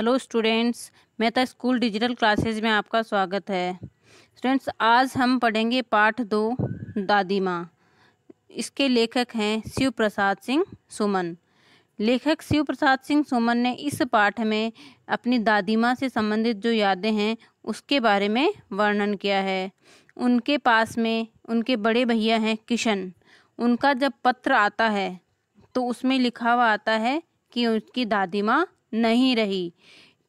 hello students Mehta तो school digital classes में आपका स्वागत है स्टूडेंट्स आज हम पढ़ेंगे पाठ दो दादी माँ इसके लेखक हैं शिव प्रसाद सिंह सुमन लेखक शिव प्रसाद सिंह सुमन ने इस पाठ में अपनी दादी माँ से संबंधित जो यादें हैं उसके बारे में वर्णन किया है उनके पास में उनके बड़े भैया हैं किशन उनका जब पत्र आता है तो उसमें लिखा हुआ आता है कि उनकी दादी माँ नहीं रही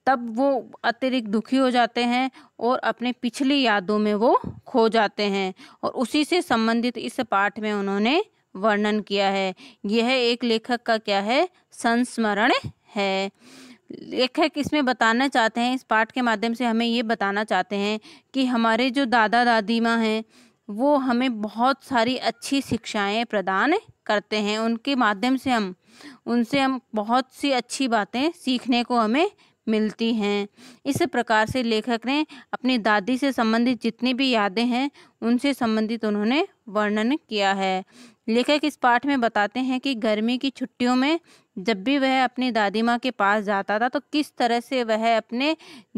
तब वो अतिरिक्त दुखी हो जाते हैं और अपने पिछली यादों में वो खो जाते हैं और उसी से संबंधित इस पाठ में उन्होंने वर्णन किया है यह एक लेखक का क्या है संस्मरण है लेखक इसमें बताना चाहते हैं इस पाठ के माध्यम से हमें ये बताना चाहते हैं कि हमारे जो दादा दादी माँ हैं वो हमें बहुत सारी अच्छी शिक्षाएं प्रदान करते हैं उनके माध्यम से हम उनसे हम बहुत सी अच्छी बातें सीखने को हमें मिलती हैं इस प्रकार से लेखक ने अपनी दादी से संबंधित जितनी भी यादें हैं उनसे संबंधित उन्होंने वर्णन किया है लेखक इस पाठ में बताते हैं कि गर्मी की छुट्टियों में जब भी वह अपनी दादी माँ के पास जाता था तो किस तरह से वह अपने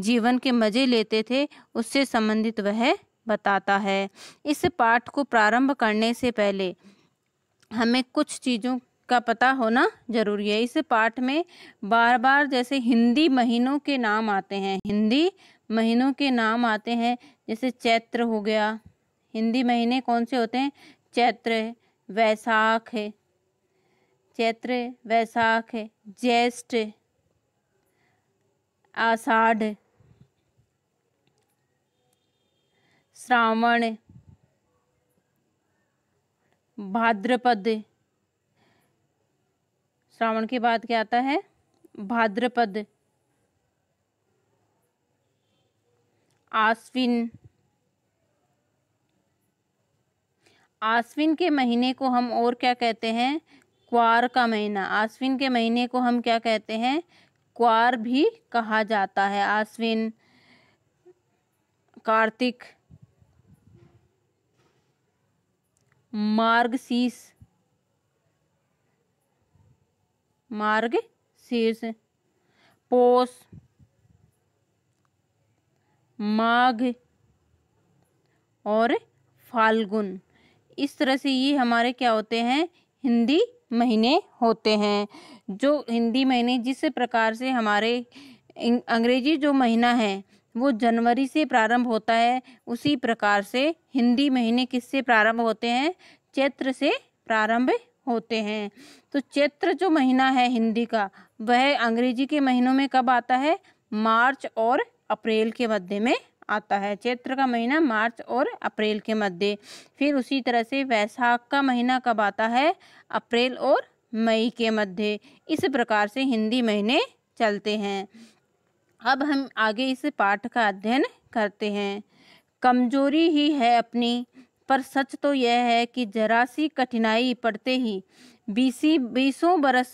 जीवन के मज़े लेते थे उससे संबंधित वह बताता है इस पाठ को प्रारंभ करने से पहले हमें कुछ चीज़ों का पता होना जरूरी है इस पाठ में बार बार जैसे हिंदी महीनों के नाम आते हैं हिंदी महीनों के नाम आते हैं जैसे चैत्र हो गया हिंदी महीने कौन से होते हैं चैत्र वैसाख है चैत्र वैसाख है ज्येष्ठ आषाढ़ श्रावण भाद्रपद श्रावण के बाद क्या आता है भाद्रपद आश्विन आश्विन के महीने को हम और क्या कहते हैं क्वार का महीना आश्विन के महीने को हम क्या कहते हैं क्वार भी कहा जाता है आश्विन कार्तिक मार्गशीर्ष मार्ग शीर्ष पोष माघ और फाल्गुन इस तरह से ये हमारे क्या होते हैं हिंदी महीने होते हैं जो हिंदी महीने जिस प्रकार से हमारे अंग्रेजी जो महीना है वो जनवरी से प्रारंभ होता है उसी प्रकार से हिंदी महीने किससे प्रारंभ होते हैं चैत्र से प्रारंभ होते हैं तो चैत्र जो महीना है हिंदी का वह अंग्रेजी के महीनों में कब आता है मार्च और अप्रैल के मध्य में आता है चैत्र का महीना मार्च और अप्रैल के मध्य फिर उसी तरह से वैशाख का महीना कब आता है अप्रैल और मई के मध्य इस प्रकार से हिंदी महीने चलते हैं अब हम आगे इस पाठ का अध्ययन करते हैं कमजोरी ही है अपनी पर सच तो यह है कि जरा सी कठिनाई पड़ते ही बीसी बीसों बरस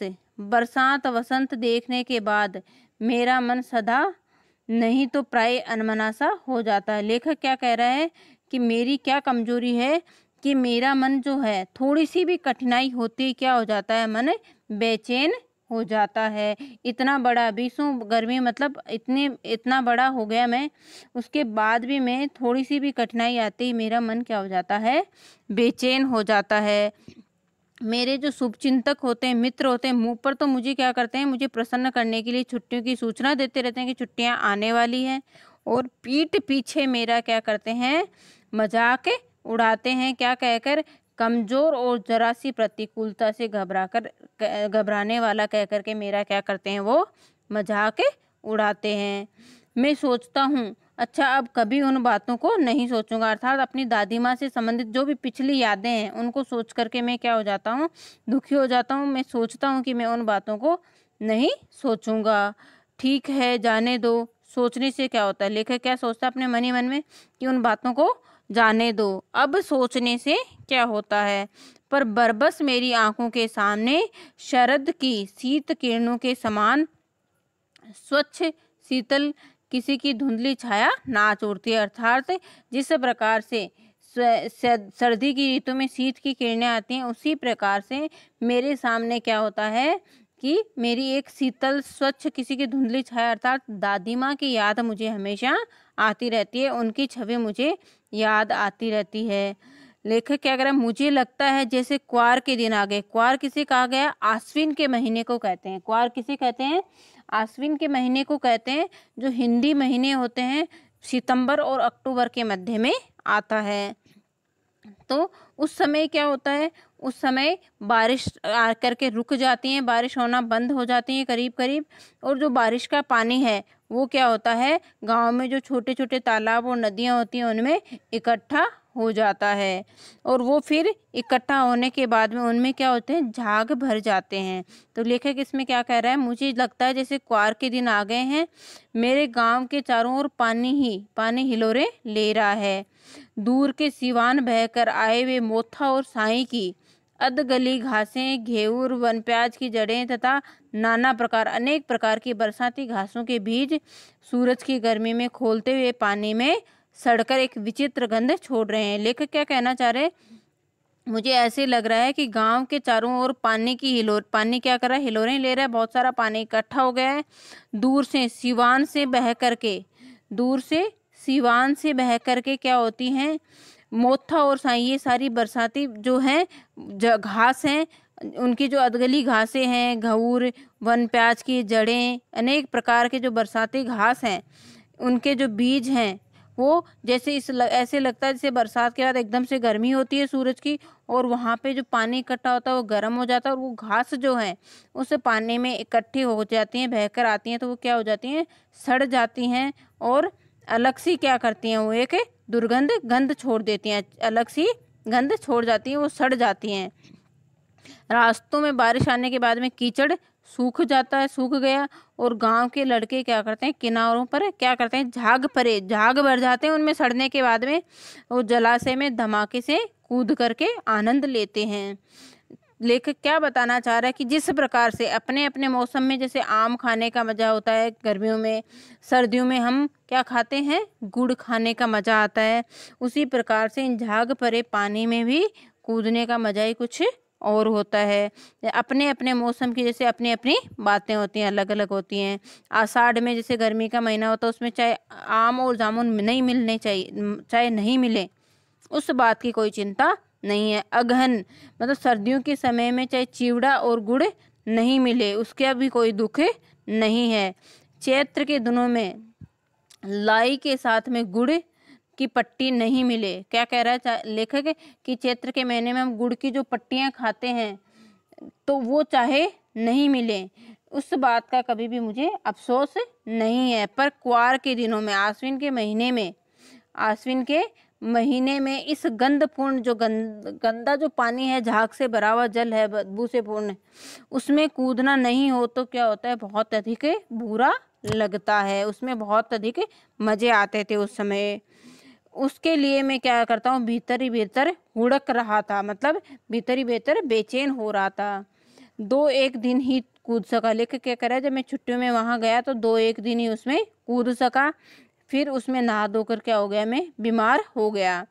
बरसात वसंत देखने के बाद मेरा मन सदा नहीं तो प्राय अनमनासा हो जाता है लेखक क्या कह रहा है कि मेरी क्या कमजोरी है कि मेरा मन जो है थोड़ी सी भी कठिनाई होती क्या हो जाता है मन बेचैन हो जाता है इतना बड़ा बीसों गर्मी मतलब इतने इतना बड़ा हो गया मैं उसके बाद भी मैं थोड़ी सी भी कठिनाई आती ही मेरा मन क्या हो जाता है बेचैन हो जाता है मेरे जो शुभचिंतक होते हैं मित्र होते हैं मुँह पर तो मुझे क्या करते हैं मुझे प्रसन्न करने के लिए छुट्टियों की सूचना देते रहते हैं कि छुट्टियाँ आने वाली हैं और पीठ पीछे मेरा क्या करते हैं मजाक उड़ाते हैं क्या कहकर कमज़ोर और ज़रा सी प्रतिकूलता से घबरा कर घबराने वाला कह कर के मेरा क्या करते हैं वो मजाक उड़ाते हैं मैं सोचता हूँ अच्छा अब कभी उन बातों को नहीं सोचूंगा अर्थात अपनी दादी माँ से संबंधित जो भी पिछली यादें हैं उनको सोच करके मैं क्या हो जाता हूँ दुखी हो जाता हूँ मैं सोचता हूँ कि मैं उन बातों को नहीं सोचूंगा ठीक है जाने दो सोचने से क्या होता है लेखक क्या सोचता है अपने मन ही मन में कि उन बातों को जाने दो अब सोचने से क्या होता है पर बरबस मेरी आंखों के सामने शरद की शीत किरणों के समान स्वच्छ शीतल किसी की धुंधली छाया नाच उड़ती है अर्थात जिस प्रकार से सर्दी की ऋतु में शीत की किरणें आती हैं उसी प्रकार से मेरे सामने क्या होता है कि मेरी एक शीतल स्वच्छ किसी की धुंधली छाया अर्थात दादी माँ की याद मुझे हमेशा आती रहती है उनकी छवि मुझे याद आती रहती है लेखक क्या हैं मुझे लगता है जैसे क्वार के दिन आ गए क्वार किसे कहा गया आश्विन के महीने को कहते हैं क्वार किसे कहते हैं आश्विन के महीने को कहते हैं जो हिंदी महीने होते हैं सितंबर और अक्टूबर के मध्य में आता है तो उस समय क्या होता है उस समय बारिश आ करके रुक जाती हैं बारिश होना बंद हो जाती है करीब करीब और जो बारिश का पानी है वो क्या होता है गांव में जो छोटे छोटे तालाब और नदियां होती हैं उनमें इकट्ठा हो जाता है और वो फिर इकट्ठा होने के बाद में उनमें क्या होते हैं झाग भर जाते हैं तो लेखक इसमें क्या कह रहा है मुझे लगता है जैसे कुआर के दिन आ गए हैं मेरे गांव के चारों ओर पानी ही पानी हिलोरे ले रहा है दूर के सिवान बहकर आए हुए मोथा और साई की अधगली घासें घेऊर वन प्याज की जड़ें तथा नाना प्रकार अनेक प्रकार की बरसाती घासों के बीज सूरज की गर्मी में खोलते हुए पानी में सड़कर एक विचित्र गंध छोड़ रहे हैं लेखक क्या कहना चाह रहे मुझे ऐसे लग रहा है कि गांव के चारों ओर पानी की हिलोर पानी क्या कर रहा है हिलोरें ले रहा है बहुत सारा पानी इकट्ठा हो गया है दूर से सिवान से बह करके दूर से सिवान से बह करके क्या होती हैं मोथा और साई ये सारी बरसाती जो हैं घास हैं उनकी जो अदगली घासें हैं घऊर वन प्याज की जड़ें अनेक प्रकार के जो बरसाती घास हैं उनके जो बीज हैं वो जैसे इस लग, ऐसे लगता है जैसे बरसात के बाद एकदम से गर्मी होती है सूरज की और वहाँ पे जो पानी इकट्ठा होता है वो गर्म हो जाता है और वो घास जो है उस पानी में इकट्ठी हो जाती हैं बहकर आती हैं तो वो क्या हो जाती हैं सड़ जाती हैं और अलग सी क्या करती हैं वो एक दुर्गंध गंध छोड़ देती हैं अलग सी गंध छोड़ जाती हैं वो सड़ जाती हैं रास्तों में बारिश आने के बाद में कीचड़ सूख जाता है सूख गया और गांव के लड़के क्या करते हैं किनारों पर क्या करते हैं झाग परे झाग भर जाते हैं उनमें सड़ने के बाद में वो जलाशय में धमाके से कूद करके आनंद लेते हैं लेखक क्या बताना चाह रहा है कि जिस प्रकार से अपने अपने मौसम में जैसे आम खाने का मज़ा होता है गर्मियों में सर्दियों में हम क्या खाते हैं गुड़ खाने का मज़ा आता है उसी प्रकार से इन झाग परे पानी में भी कूदने का मज़ा ही कुछ और होता है अपने अपने मौसम की जैसे अपनी अपनी बातें होती हैं अलग अलग होती हैं आषाढ़ में जैसे गर्मी का महीना होता है उसमें चाहे आम और जामुन नहीं मिलने चाहिए चाहे नहीं मिले उस बात की कोई चिंता नहीं है अगहन मतलब सर्दियों के समय में चाहे चिवड़ा और गुड़ नहीं मिले उसके अभी कोई दुख नहीं है चैत्र के दिनों में लाई के साथ में गुड़ की पट्टी नहीं मिले क्या कह रहा है लेखक कि चैत्र के महीने में हम गुड़ की जो पट्टियाँ खाते हैं तो वो चाहे नहीं मिले उस बात का कभी भी मुझे अफसोस नहीं है पर क्वार के दिनों में आश्विन के महीने में आश्विन के महीने में इस गंधपूर्ण जो गंद गंदा जो पानी है झाग से भरा हुआ जल है बदबू से पूर्ण उसमें कूदना नहीं हो तो क्या होता है बहुत अधिक बुरा लगता है उसमें बहुत अधिक मज़े आते थे उस समय उसके लिए मैं क्या करता हूँ भीतर ही भीतर हुड़क रहा था मतलब भीतर ही भीतर बेचैन हो रहा था दो एक दिन ही कूद सका लेकिन क्या करा जब मैं छुट्टियों में वहाँ गया तो दो एक दिन ही उसमें कूद सका फिर उसमें नहा धोकर क्या हो गया मैं बीमार हो गया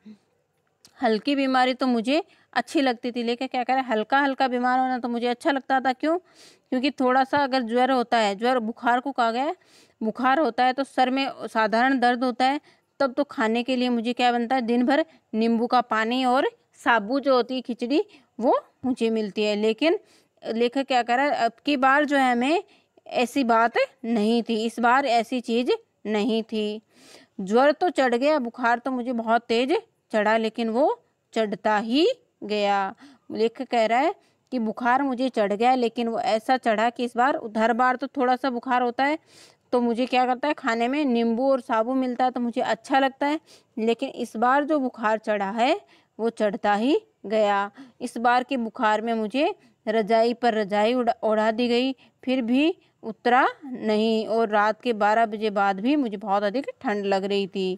हल्की बीमारी तो मुझे अच्छी लगती थी लेकिन क्या करें हल्का हल्का बीमार होना तो मुझे अच्छा लगता था क्यों क्योंकि थोड़ा सा अगर ज्वर होता है ज्वर बुखार को कहा गया बुखार होता है तो सर में साधारण दर्द होता है तब तो खाने के लिए मुझे क्या बनता है दिन भर नींबू का पानी और साबू जो होती है खिचड़ी वो मुझे मिलती है लेकिन लेखक क्या करा अब की बार जो है हमें ऐसी बात नहीं थी इस बार ऐसी चीज़ नहीं थी ज्वर तो चढ़ गया बुखार तो मुझे बहुत तेज चढ़ा लेकिन वो चढ़ता ही गया लेख कह रहा है कि बुखार मुझे चढ़ गया लेकिन वो ऐसा चढ़ा कि इस बार उधर बार तो थोड़ा सा बुखार होता है तो मुझे क्या करता है खाने में नींबू और साबु मिलता है तो मुझे अच्छा लगता है लेकिन इस बार जो बुखार चढ़ा है वो चढ़ता ही गया इस बार के बुखार में मुझे रजाई पर रजाई उड़ा दी गई फिर भी उतरा नहीं और रात के बारह बजे बाद भी मुझे बहुत अधिक ठंड लग रही थी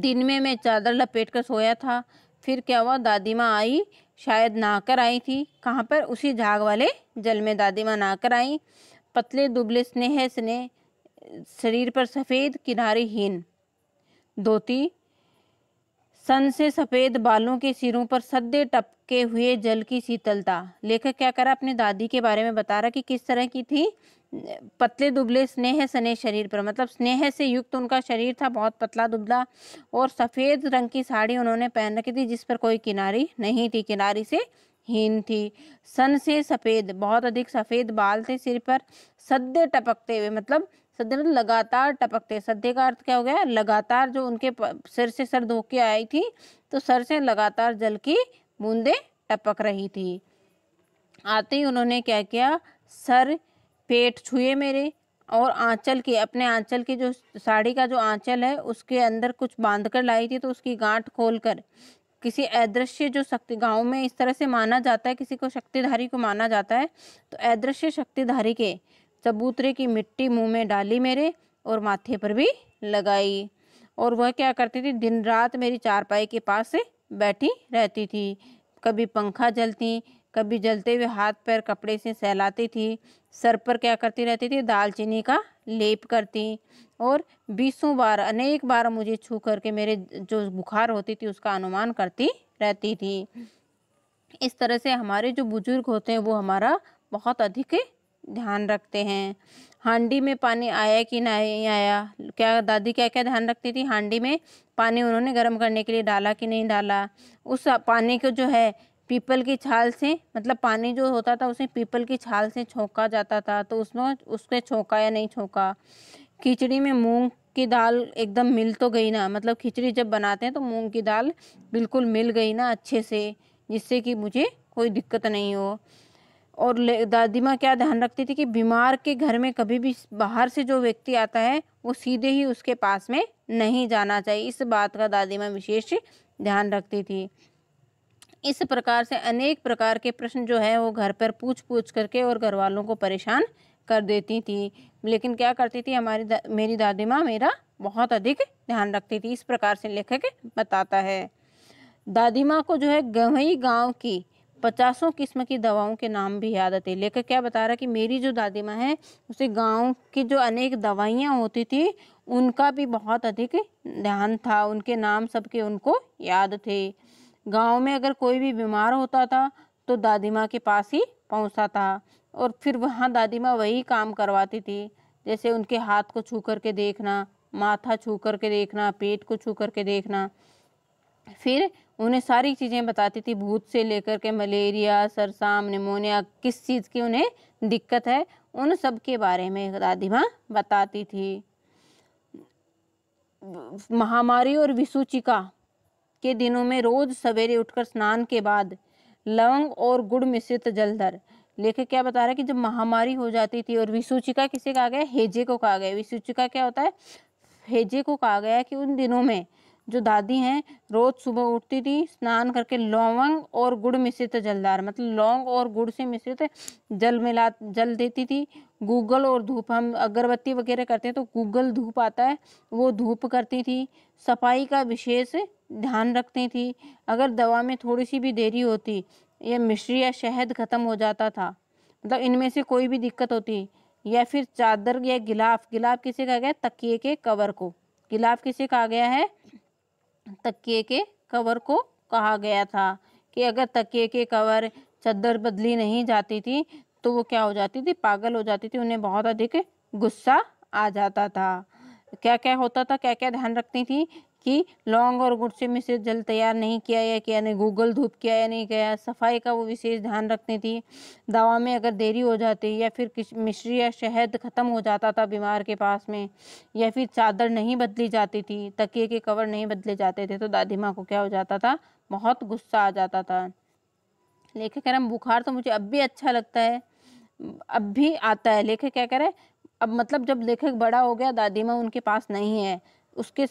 दिन में मैं चादर लपेट कर सोया था फिर क्या हुआ दादी माँ आई शायद नहाकर आई थी कहाँ पर उसी झाग वाले जल में दादी माँ नहाकर आई पतले दुबले स्नेह स्नेह शरीर पर सफ़ेद किनारे हीन धोती सन से सफ़ेद बालों के सिरों पर सदे टपके हुए जल की शीतलता लेखक क्या करा अपने दादी के बारे में बता रहा कि किस तरह की थी पतले दुबले स्नेह सने शरीर पर मतलब स्नेह से युक्त तो उनका शरीर था बहुत पतला दुबला और सफ़ेद रंग की साड़ी उन्होंने पहन रखी थी जिस पर कोई किनारी नहीं थी किनारी से हीन थी सन से सफ़ेद बहुत अधिक सफ़ेद बाल थे सिर पर सदे टपकते हुए मतलब सदन लगातार टपकते सद्य का अर्थ क्या हो गया लगातार जो उनके सिर से सर धो के आई थी तो सर से लगातार जल की बूंदे टपक रही थी आते ही उन्होंने क्या किया सर पेट छुए मेरे और आंचल के अपने आंचल की जो साड़ी का जो आंचल है उसके अंदर कुछ बांध कर लाई थी तो उसकी गांठ खोल कर किसी अदृश्य जो शक्ति गांव में इस तरह से माना जाता है किसी को शक्तिधारी को माना जाता है तो अदृश्य शक्तिधारी के चबूतरे की मिट्टी मुंह में डाली मेरे और माथे पर भी लगाई और वह क्या करती थी दिन रात मेरी चारपाई के पास से बैठी रहती थी कभी पंखा जलती कभी जलते हुए हाथ पैर कपड़े से सहलाती थी सर पर क्या करती रहती थी दालचीनी का लेप करती और बीसों बार अनेक बार मुझे छू करके मेरे जो बुखार होती थी उसका अनुमान करती रहती थी इस तरह से हमारे जो बुजुर्ग होते हैं वो हमारा बहुत अधिक ध्यान रखते हैं हांडी में पानी आया कि नहीं आया क्या दादी क्या क्या ध्यान रखती थी हांडी में पानी उन्होंने गर्म करने के लिए डाला कि नहीं डाला उस पानी को जो है पीपल की छाल से मतलब पानी जो होता था उसे पीपल की छाल से छोंका जाता था तो उसमें उसके छोंका या नहीं छोंका खिचड़ी में मूंग की दाल एकदम मिल तो गई ना मतलब खिचड़ी जब बनाते हैं तो मूंग की दाल बिल्कुल मिल गई ना अच्छे से जिससे कि मुझे कोई दिक्कत नहीं हो और दादी माँ क्या ध्यान रखती थी कि बीमार के घर में कभी भी बाहर से जो व्यक्ति आता है वो सीधे ही उसके पास में नहीं जाना चाहिए इस बात का दादी माँ विशेष ध्यान रखती थी इस प्रकार से अनेक प्रकार के प्रश्न जो है वो घर पर पूछ पूछ करके और घर वालों को परेशान कर देती थी लेकिन क्या करती थी हमारी दा, मेरी दादी माँ मेरा बहुत अधिक ध्यान रखती थी इस प्रकार से लेखक बताता है दादी माँ को जो है गवई गांव की पचासों किस्म की दवाओं के नाम भी याद आते लेकर क्या बता रहा कि मेरी जो दादी माँ है उसे गाँव की जो अनेक दवाइयाँ होती थी उनका भी बहुत अधिक ध्यान था उनके नाम सबके उनको याद थे गांव में अगर कोई भी बीमार होता था तो दादी माँ के पास ही पहुँचता था और फिर वहाँ दादी माँ वही काम करवाती थी जैसे उनके हाथ को छू कर के देखना माथा छू कर के देखना पेट को छू कर के देखना फिर उन्हें सारी चीज़ें बताती थी भूत से लेकर के मलेरिया सरसाम निमोनिया किस चीज़ की उन्हें दिक्कत है उन सब के बारे में दादी माँ बताती थी महामारी और विसूचिका के दिनों में रोज सवेरे उठकर स्नान के बाद लवंग और गुड़ मिश्रित जलधर लेखक क्या बता रहा है कि जब महामारी हो जाती थी और विसूचिका किसे कहा गया हेजे को कहा गया विसूचिका क्या होता है हेजे को कहा गया कि उन दिनों में जो दादी हैं रोज़ सुबह उठती थी स्नान करके लौंग और गुड़ मिश्रित जलदार मतलब लौंग और गुड़ से मिश्रित जल मिला जल देती थी गूगल और धूप हम अगरबत्ती वगैरह करते हैं तो गूगल धूप आता है वो धूप करती थी सफाई का विशेष ध्यान रखती थी अगर दवा में थोड़ी सी भी देरी होती या मिश्री या शहद ख़त्म हो जाता था मतलब इनमें से कोई भी दिक्कत होती या फिर चादर या गिलाफ गिलाफ किसे कहा गया तकिए के कवर को गिलाफ किसे कहा गया है तकिए के कवर को कहा गया था कि अगर तकिए के कवर चद्दर बदली नहीं जाती थी तो वो क्या हो जाती थी पागल हो जाती थी उन्हें बहुत अधिक गुस्सा आ जाता था क्या क्या होता था क्या क्या ध्यान रखती थी कि लौंग और गुड़ से मिश्रित जल तैयार नहीं किया या किया नहीं गूगल धूप किया या नहीं किया सफाई का वो विशेष ध्यान रखती थी दवा में अगर देरी हो जाती या फिर मिश्री या शहद ख़त्म हो जाता था बीमार के पास में या फिर चादर नहीं बदली जाती थी तकिए के कवर नहीं बदले जाते थे तो दादी माँ को क्या हो जाता था बहुत गुस्सा आ जाता था लेखक कह हैं बुखार तो मुझे अब भी अच्छा लगता है अब भी आता है लेखक क्या कह रहे अब मतलब जब लेखक बड़ा हो गया दादी माँ उनके पास नहीं है उसके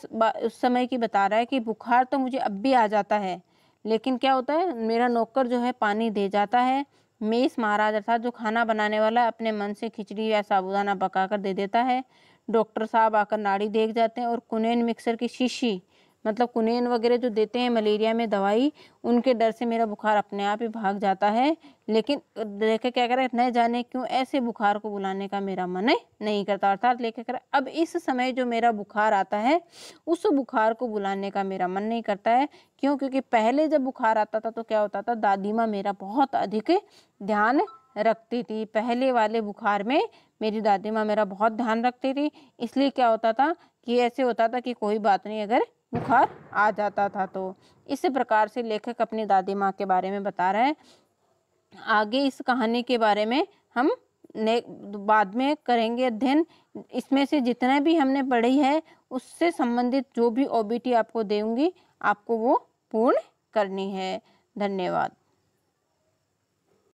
उस समय की बता रहा है कि बुखार तो मुझे अब भी आ जाता है लेकिन क्या होता है मेरा नौकर जो है पानी दे जाता है मेस महाराज अर्थात जो खाना बनाने वाला अपने मन से खिचड़ी या साबुदाना पका कर दे देता है डॉक्टर साहब आकर नाड़ी देख जाते हैं और कुनेन मिक्सर की शीशी मतलब कुनेन वगैरह जो देते हैं मलेरिया में दवाई उनके डर से मेरा बुखार अपने आप ही भाग जाता है लेकिन लेखक क्या करें न जाने क्यों ऐसे बुखार को बुलाने का मेरा मन नहीं करता अर्थात लेखक कर अब इस समय जो मेरा बुखार आता है उस बुखार को बुलाने का मेरा मन नहीं करता है क्यों क्योंकि पहले जब बुखार आता था तो क्या होता था दादी माँ मेरा बहुत अधिक ध्यान रखती थी पहले वाले बुखार में मेरी दादी माँ मेरा बहुत ध्यान रखती थी इसलिए क्या होता था कि ऐसे होता था कि कोई बात नहीं अगर बुखार आ जाता था तो इसी प्रकार से लेखक अपनी दादी माँ के बारे में बता रहा है आगे इस कहानी के बारे में हम ने बाद में करेंगे अध्ययन इसमें से जितना भी हमने पढ़ी है उससे संबंधित जो भी ओबीटी आपको देंगी आपको वो पूर्ण करनी है धन्यवाद